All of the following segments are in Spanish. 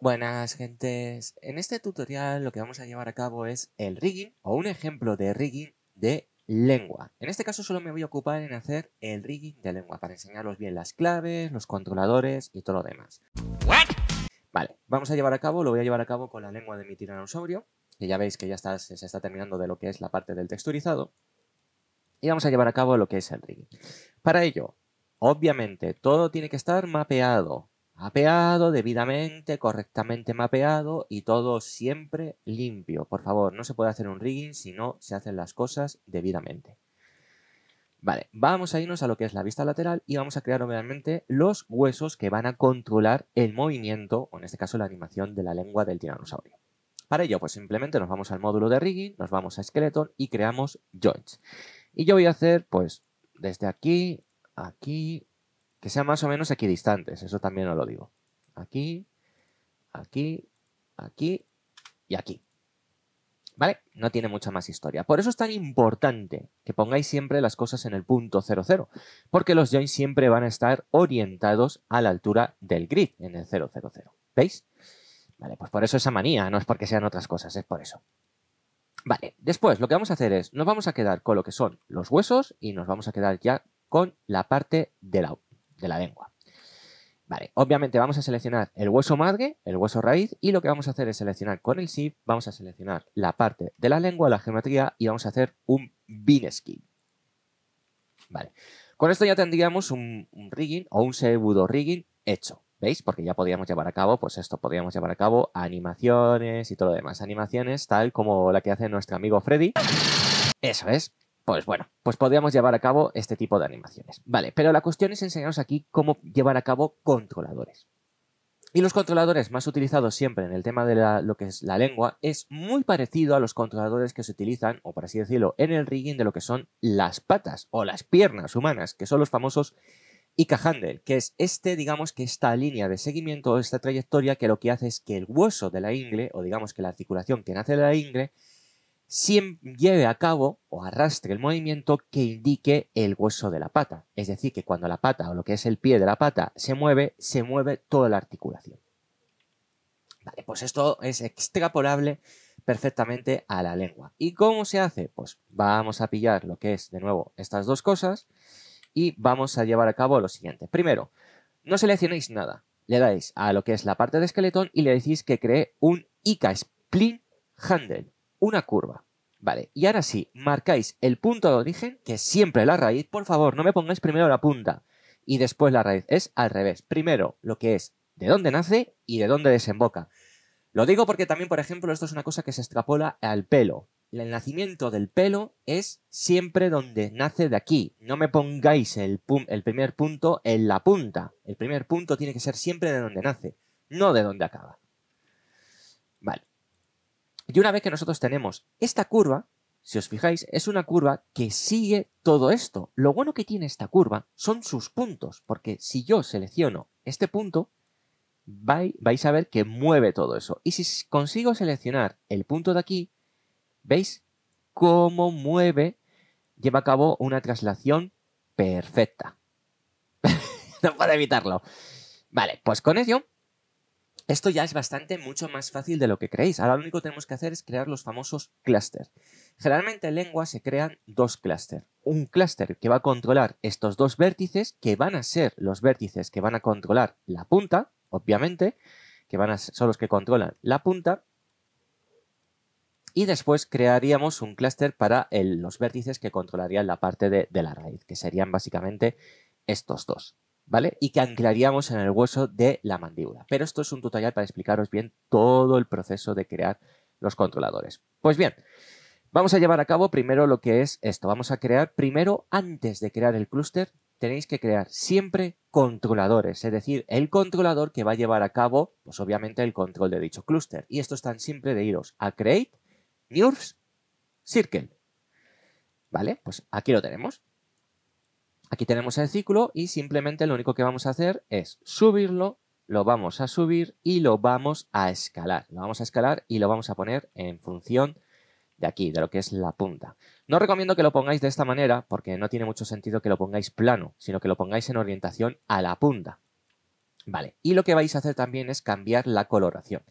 Buenas gentes, en este tutorial lo que vamos a llevar a cabo es el rigging o un ejemplo de rigging de lengua. En este caso solo me voy a ocupar en hacer el rigging de lengua para enseñaros bien las claves, los controladores y todo lo demás. Vale, vamos a llevar a cabo, lo voy a llevar a cabo con la lengua de mi tiranosaurio, que ya veis que ya se está terminando de lo que es la parte del texturizado. Y vamos a llevar a cabo lo que es el rigging. Para ello, obviamente, todo tiene que estar mapeado mapeado, debidamente, correctamente mapeado y todo siempre limpio. Por favor, no se puede hacer un rigging si no se hacen las cosas debidamente. Vale, vamos a irnos a lo que es la vista lateral y vamos a crear obviamente los huesos que van a controlar el movimiento, o en este caso la animación de la lengua del tiranosaurio. Para ello, pues simplemente nos vamos al módulo de rigging, nos vamos a Skeleton y creamos joints. Y yo voy a hacer, pues, desde aquí, aquí, que sean más o menos aquí equidistantes, eso también os lo digo. Aquí, aquí, aquí y aquí. ¿Vale? No tiene mucha más historia. Por eso es tan importante que pongáis siempre las cosas en el punto 00, porque los joints siempre van a estar orientados a la altura del grid en el 000. ¿Veis? Vale, pues por eso esa manía, no es porque sean otras cosas, es por eso. Vale, después lo que vamos a hacer es, nos vamos a quedar con lo que son los huesos y nos vamos a quedar ya con la parte del out de la lengua. Vale, obviamente vamos a seleccionar el hueso madre, el hueso raíz, y lo que vamos a hacer es seleccionar con el Sip vamos a seleccionar la parte de la lengua, la geometría, y vamos a hacer un bin skin. Vale, con esto ya tendríamos un, rigging o un pseudo rigging hecho. ¿Veis? Porque ya podíamos llevar a cabo, pues esto, podíamos llevar a cabo animaciones y todo lo demás. Animaciones tal como la que hace nuestro amigo Freddy. Eso es pues bueno, pues podríamos llevar a cabo este tipo de animaciones. Vale, pero la cuestión es enseñaros aquí cómo llevar a cabo controladores. Y los controladores más utilizados siempre en el tema de lo que es la lengua es muy parecido a los controladores que se utilizan, o por así decirlo, en el rigging de lo que son las patas o las piernas humanas, que son los famosos Ica Handle, que es este, digamos que esta línea de seguimiento, o esta trayectoria que lo que hace es que el hueso de la ingle, o digamos que la articulación que nace de la ingle, siempre lleve a cabo o arrastre el movimiento que indique el hueso de la pata. Es decir, que cuando la pata o lo que es el pie de la pata se mueve, se mueve toda la articulación. Vale, pues esto es extrapolable perfectamente a la lengua. ¿Y cómo se hace? Pues vamos a pillar lo que es, de nuevo, estas dos cosas y vamos a llevar a cabo lo siguiente. Primero, no seleccionéis nada. Le dais a lo que es la parte de esqueletón y le decís que cree un Ica Spline Handle una curva. Vale, y ahora sí, mm. marcáis el punto de origen, que es siempre la raíz. Por favor, no me pongáis primero la punta y después la raíz. Es al revés. Primero lo que es de dónde nace y de dónde desemboca. Lo digo porque también, por ejemplo, esto es una cosa que se extrapola al pelo. El nacimiento del pelo es siempre donde nace de aquí. No me pongáis el, el primer punto en la punta. El primer punto tiene que ser siempre de donde nace, no de dónde acaba. Vale. Y una vez que nosotros tenemos esta curva, si os fijáis, es una curva que sigue todo esto. Lo bueno que tiene esta curva son sus puntos, porque si yo selecciono este punto, vais a ver que mueve todo eso. Y si consigo seleccionar el punto de aquí, ¿veis cómo mueve? Lleva a cabo una traslación perfecta. no puedo evitarlo. Vale, pues con ello esto ya es bastante mucho más fácil de lo que creéis. Ahora lo único que tenemos que hacer es crear los famosos clúster. Generalmente en lengua se crean dos clúster. Un clúster que va a controlar estos dos vértices, que van a ser los vértices que van a controlar la punta, obviamente, que van son los que controlan la punta. Y después crearíamos un clúster para los vértices que controlarían la parte de la raíz, que serían básicamente estos dos. ¿vale? Y que anclaríamos en el hueso de la mandíbula. Pero esto es un tutorial para explicaros bien todo el proceso de crear los controladores. Pues bien, vamos a llevar a cabo primero lo que es esto. Vamos a crear primero, antes de crear el clúster, tenéis que crear siempre controladores, es decir, el controlador que va a llevar a cabo, pues obviamente, el control de dicho clúster. Y esto es tan simple de iros a Create, NURBS, Circle. ¿Vale? Pues aquí lo tenemos. Aquí tenemos el círculo y simplemente lo único que vamos a hacer es subirlo, lo vamos a subir y lo vamos a escalar. Lo vamos a escalar y lo vamos a poner en función de aquí, de lo que es la punta. No recomiendo que lo pongáis de esta manera porque no tiene mucho sentido que lo pongáis plano, sino que lo pongáis en orientación a la punta. Vale, y lo que vais a hacer también es cambiar la coloración.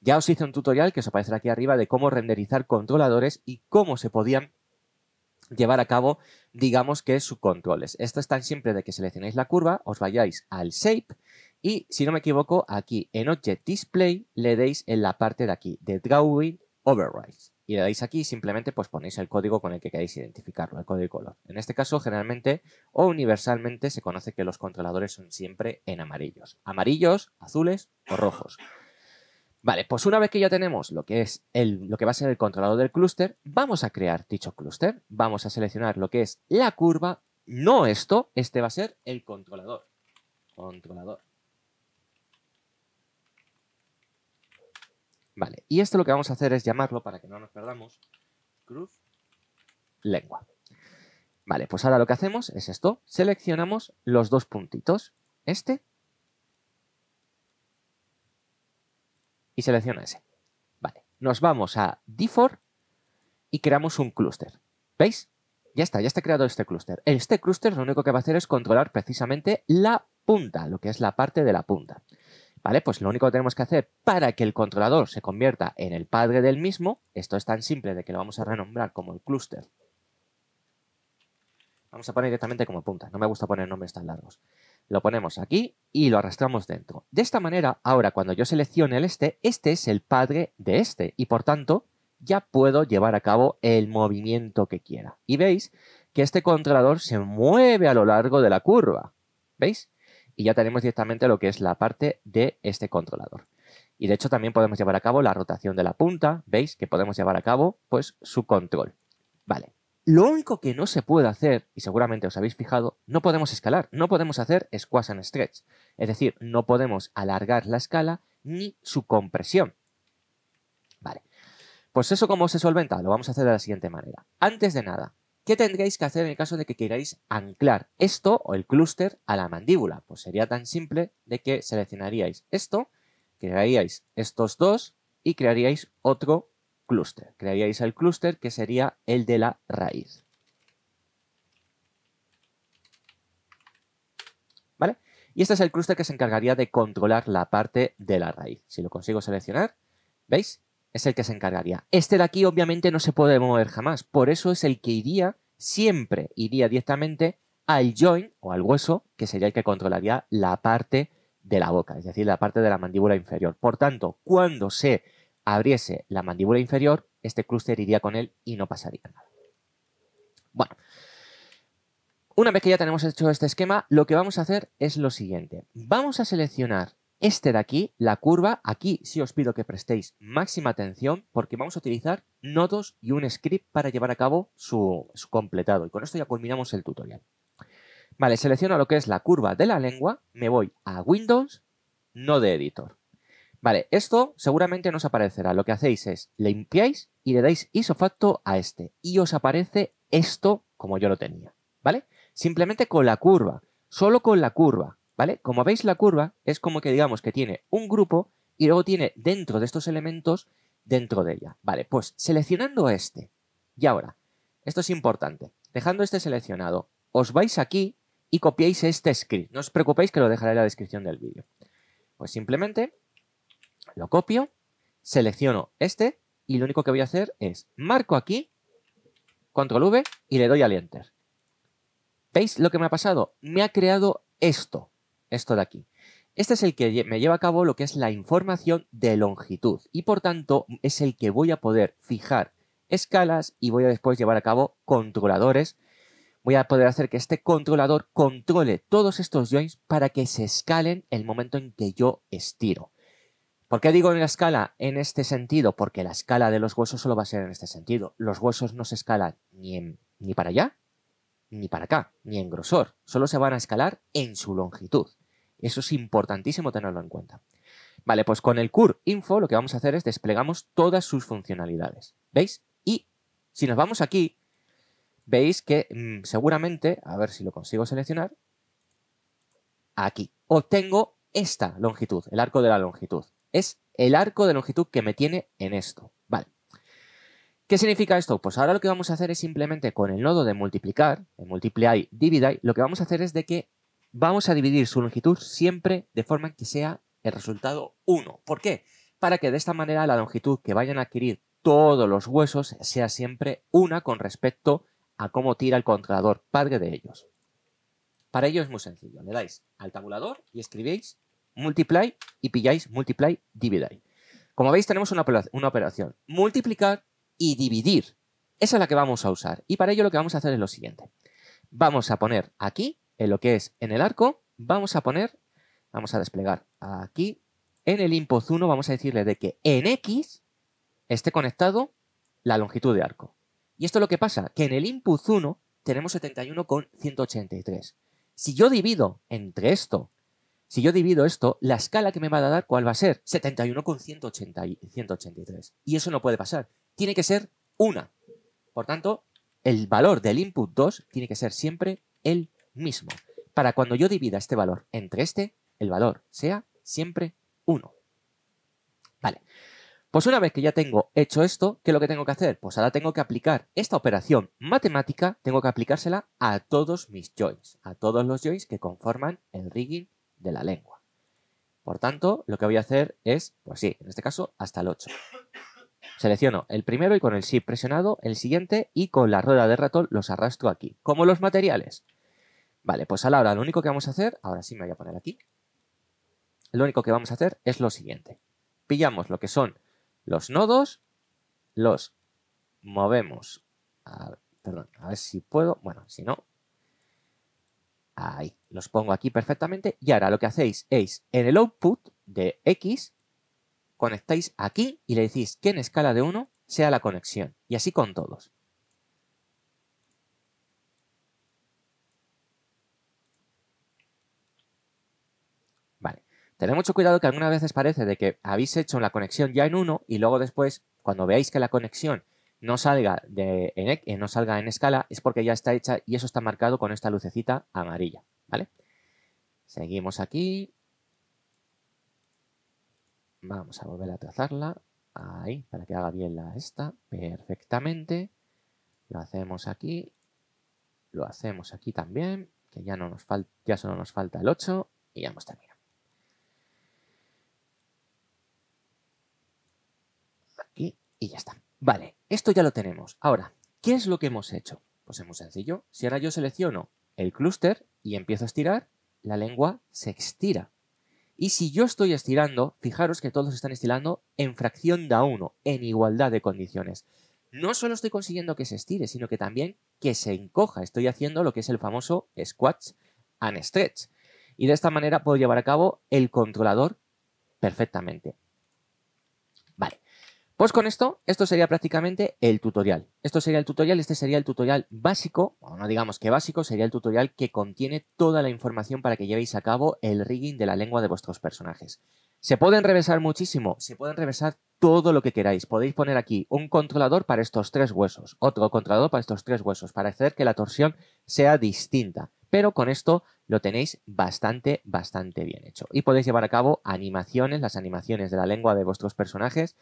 Ya os hice un tutorial que os aparecerá aquí arriba de cómo renderizar controladores y cómo se podían llevar a cabo, digamos que subcontroles. Esto es tan simple de que seleccionéis la curva, os vayáis al shape y, si no me equivoco, aquí en Object Display le deis en la parte de aquí, de Drawing Overrides. Y le dais aquí, simplemente pues ponéis el código con el que queréis identificarlo, el código de color. En este caso, generalmente o universalmente se conoce que los controladores son siempre en amarillos. Amarillos, azules o rojos. Vale, pues una vez que ya tenemos lo que es lo que va a ser el controlador del clúster, vamos a crear dicho clúster. Vamos a seleccionar lo que es la curva, no esto, este va a ser el controlador. Controlador. Vale, y esto lo que vamos a hacer es llamarlo, para que no nos perdamos, cruz lengua. Vale, pues ahora lo que hacemos es esto, seleccionamos los dos puntitos, este y selecciona ese. Vale, nos vamos a D4 y creamos un clúster. ¿Veis? Ya está, ya está creado este clúster. Este clúster lo único que va a hacer es controlar precisamente la punta, lo que es la parte de la punta. ¿Vale? Pues lo único que tenemos que hacer para que el controlador se convierta en el padre del mismo, esto es tan simple de que lo vamos a renombrar como el clúster. Vamos a poner directamente como punta, no me gusta poner nombres tan largos. Lo ponemos aquí y lo arrastramos dentro. De esta manera, ahora cuando yo seleccione el este, este es el padre de este y por tanto ya puedo llevar a cabo el movimiento que quiera. Y veis que este controlador se mueve a lo largo de la curva. ¿Veis? Y ya tenemos directamente lo que es la parte de este controlador. Y de hecho también podemos llevar a cabo la rotación de la punta, ¿veis? Que podemos llevar a cabo pues su control. Vale. Lo único que no se puede hacer, y seguramente os habéis fijado, no podemos escalar, no podemos hacer squash and stretch. Es decir, no podemos alargar la escala ni su compresión. Vale. Pues eso cómo se solventa, lo vamos a hacer de la siguiente manera. Antes de nada, ¿qué tendréis que hacer en el caso de que queráis anclar esto o el clúster a la mandíbula? Pues sería tan simple de que seleccionaríais esto, crearíais estos dos y crearíais otro Cluster, Crearíais el clúster que sería el de la raíz. ¿Vale? Y este es el clúster que se encargaría de controlar la parte de la raíz. Si lo consigo seleccionar, ¿veis? Es el que se encargaría. Este de aquí obviamente no se puede mover jamás, por eso es el que iría, siempre iría directamente al join o al hueso, que sería el que controlaría la parte de la boca, es decir, la parte de la mandíbula inferior. Por tanto, cuando se abriese la mandíbula inferior, este clúster iría con él y no pasaría nada. Bueno, una vez que ya tenemos hecho este esquema, lo que vamos a hacer es lo siguiente. Vamos a seleccionar este de aquí, la curva. Aquí sí os pido que prestéis máxima atención porque vamos a utilizar nodos y un script para llevar a cabo su, completado. Y con esto ya culminamos el tutorial. Vale, selecciono lo que es la curva de la lengua, me voy a Windows, no de editor. Vale, esto seguramente no os aparecerá. Lo que hacéis es limpiáis y le dais isofacto a este. Y os aparece esto como yo lo tenía. ¿Vale? Simplemente con la curva. Solo con la curva. ¿Vale? Como veis la curva es como que digamos que tiene un grupo y luego tiene dentro de estos elementos dentro de ella. Vale, pues seleccionando este. Y ahora, esto es importante. Dejando este seleccionado, os vais aquí y copiáis este script. No os preocupéis que lo dejaré en la descripción del vídeo. Pues simplemente lo copio, selecciono este y lo único que voy a hacer es marco aquí, control V y le doy al enter. ¿Veis lo que me ha pasado? Me ha creado esto, esto de aquí. Este es el que me lleva a cabo lo que es la información de longitud y por tanto es el que voy a poder fijar escalas y voy a después llevar a cabo controladores. Voy a poder hacer que este controlador controle todos estos joints para que se escalen el momento en que yo estiro. ¿Por qué digo en la escala en este sentido? Porque la escala de los huesos solo va a ser en este sentido. Los huesos no se escalan ni, ni para allá, ni para acá, ni en grosor. Solo se van a escalar en su longitud. Eso es importantísimo tenerlo en cuenta. Vale, pues con el cur info lo que vamos a hacer es desplegamos todas sus funcionalidades. ¿Veis? Y si nos vamos aquí, veis que mm, seguramente, a ver si lo consigo seleccionar, aquí obtengo esta longitud, el arco de la longitud. Es el arco de longitud que me tiene en esto. Vale. ¿Qué significa esto? Pues ahora lo que vamos a hacer es simplemente con el nodo de multiplicar, de multiply, divide, lo que vamos a hacer es de que vamos a dividir su longitud siempre de forma que sea el resultado 1. ¿Por qué? Para que de esta manera la longitud que vayan a adquirir todos los huesos sea siempre una con respecto a cómo tira el controlador padre de ellos. Para ello es muy sencillo, le dais al tabulador y escribéis multiply y pilláis multiply, divide. Como veis, tenemos una, operación, multiplicar y dividir. Esa es la que vamos a usar. Y para ello lo que vamos a hacer es lo siguiente. Vamos a poner aquí, en lo que es en el arco, vamos a poner, vamos a desplegar aquí, en el input 1 vamos a decirle de que en X esté conectado la longitud de arco. Y esto es lo que pasa, que en el input 1 tenemos 71,183. Si yo divido entre esto si yo divido esto, la escala que me va a dar, ¿cuál va a ser? 71 con y 183. Y eso no puede pasar. Tiene que ser una. Por tanto, el valor del input 2 tiene que ser siempre el mismo. Para cuando yo divida este valor entre este, el valor sea siempre 1. Vale. Pues una vez que ya tengo hecho esto, ¿qué es lo que tengo que hacer? Pues ahora tengo que aplicar esta operación matemática, tengo que aplicársela a todos mis joins, a todos los joins que conforman el rigging de la lengua. Por tanto, lo que voy a hacer es, pues sí, en este caso, hasta el 8. Selecciono el primero y con el shift presionado el siguiente y con la rueda de ratón los arrastro aquí, como los materiales. Vale, pues a la hora lo único que vamos a hacer, ahora sí me voy a poner aquí, lo único que vamos a hacer es lo siguiente. Pillamos lo que son los nodos, los movemos, perdón, a ver si puedo, bueno, si no, Ahí, los pongo aquí perfectamente. Y ahora lo que hacéis es, en el output de X, conectáis aquí y le decís que en escala de 1 sea la conexión. Y así con todos. Vale. Tened mucho cuidado que algunas veces parece de que habéis hecho la conexión ya en 1 y luego después, cuando veáis que la conexión no salga, de, en, eh, no salga en escala es porque ya está hecha y eso está marcado con esta lucecita amarilla, ¿vale? Seguimos aquí. Vamos a volver a trazarla. Ahí, para que haga bien la esta. Perfectamente. Lo hacemos aquí. Lo hacemos aquí también. Que ya, no nos falta, ya solo nos falta el 8. Y ya hemos terminado. Aquí y ya está. Vale, esto ya lo tenemos. Ahora, ¿qué es lo que hemos hecho? Pues es muy sencillo. Si ahora yo selecciono el clúster y empiezo a estirar, la lengua se estira. Y si yo estoy estirando, fijaros que todos están estirando en fracción de a 1, en igualdad de condiciones. No solo estoy consiguiendo que se estire, sino que también que se encoja. Estoy haciendo lo que es el famoso squatch and stretch. Y de esta manera puedo llevar a cabo el controlador perfectamente. Vale. Pues con esto, esto sería prácticamente el tutorial. Esto sería el tutorial, este sería el tutorial básico, o no digamos que básico, sería el tutorial que contiene toda la información para que llevéis a cabo el rigging de la lengua de vuestros personajes. Se pueden revesar muchísimo, se pueden revesar todo lo que queráis. Podéis poner aquí un controlador para estos tres huesos, otro controlador para estos tres huesos, para hacer que la torsión sea distinta. Pero con esto lo tenéis bastante, bastante bien hecho. Y podéis llevar a cabo animaciones, las animaciones de la lengua de vuestros personajes,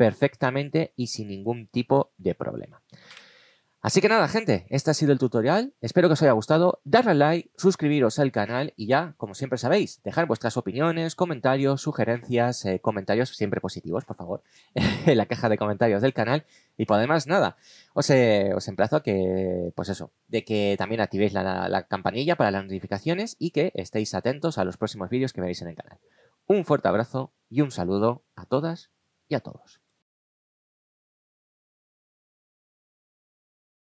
perfectamente y sin ningún tipo de problema. Así que nada, gente, este ha sido el tutorial. Espero que os haya gustado. Darle like, suscribiros al canal y ya, como siempre sabéis, dejar vuestras opiniones, comentarios, sugerencias, eh, comentarios siempre positivos, por favor, en la caja de comentarios del canal. Y por además, nada, os, eh, emplazo a que, pues eso, de que también activéis la, campanilla para las notificaciones y que estéis atentos a los próximos vídeos que veáis en el canal. Un fuerte abrazo y un saludo a todas y a todos.